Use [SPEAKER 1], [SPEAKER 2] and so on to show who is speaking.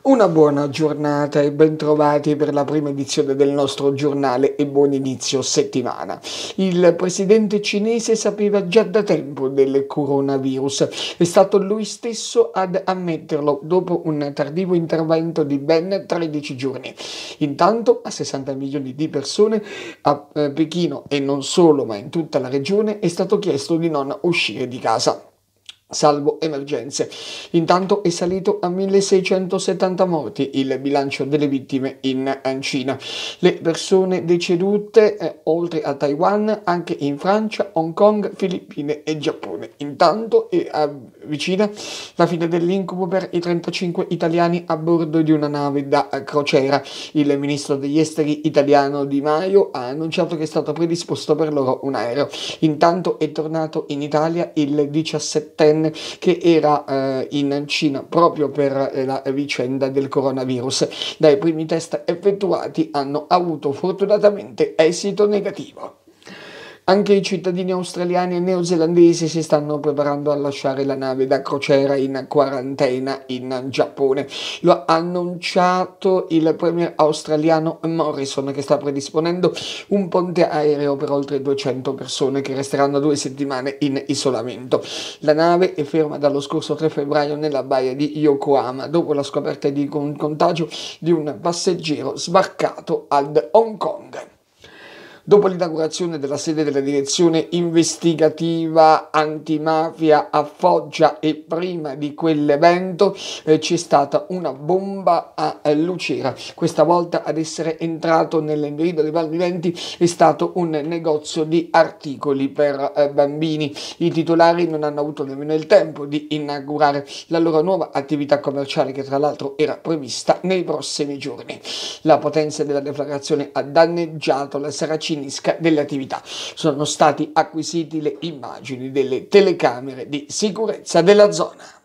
[SPEAKER 1] Una buona giornata e bentrovati per la prima edizione del nostro giornale e buon inizio settimana. Il presidente cinese sapeva già da tempo del coronavirus. È stato lui stesso ad ammetterlo dopo un tardivo intervento di ben 13 giorni. Intanto a 60 milioni di persone a eh, Pechino e non solo ma in tutta la regione è stato chiesto di non uscire di casa salvo emergenze. Intanto è salito a 1670 morti il bilancio delle vittime in Cina. Le persone decedute eh, oltre a Taiwan anche in Francia, Hong Kong, Filippine e Giappone. Intanto è vicina la fine dell'incubo per i 35 italiani a bordo di una nave da crociera. Il ministro degli esteri italiano Di Maio ha annunciato che è stato predisposto per loro un aereo. Intanto è tornato in Italia il 17 Biden che era eh, in Cina proprio per eh, la vicenda del coronavirus. Dai primi test effettuati hanno avuto fortunatamente esito negativo. Anche i cittadini australiani e neozelandesi si stanno preparando a lasciare la nave da crociera in quarantena in Giappone. Lo ha annunciato il premier australiano Morrison che sta predisponendo un ponte aereo per oltre 200 persone che resteranno due settimane in isolamento. La nave è ferma dallo scorso 3 febbraio nella baia di Yokohama dopo la scoperta di un contagio di un passeggero sbarcato ad Hong Kong. Dopo l'inaugurazione della sede della direzione investigativa antimafia a Foggia e prima di quell'evento eh, c'è stata una bomba a eh, Lucera. Questa volta ad essere entrato nell'indirizzo dei Palviventi è stato un negozio di articoli per eh, bambini. I titolari non hanno avuto nemmeno il tempo di inaugurare la loro nuova attività commerciale che tra l'altro era prevista nei prossimi giorni. La potenza della deflagrazione ha danneggiato la Saracina finisca delle attività. Sono stati acquisiti le immagini delle telecamere di sicurezza della zona.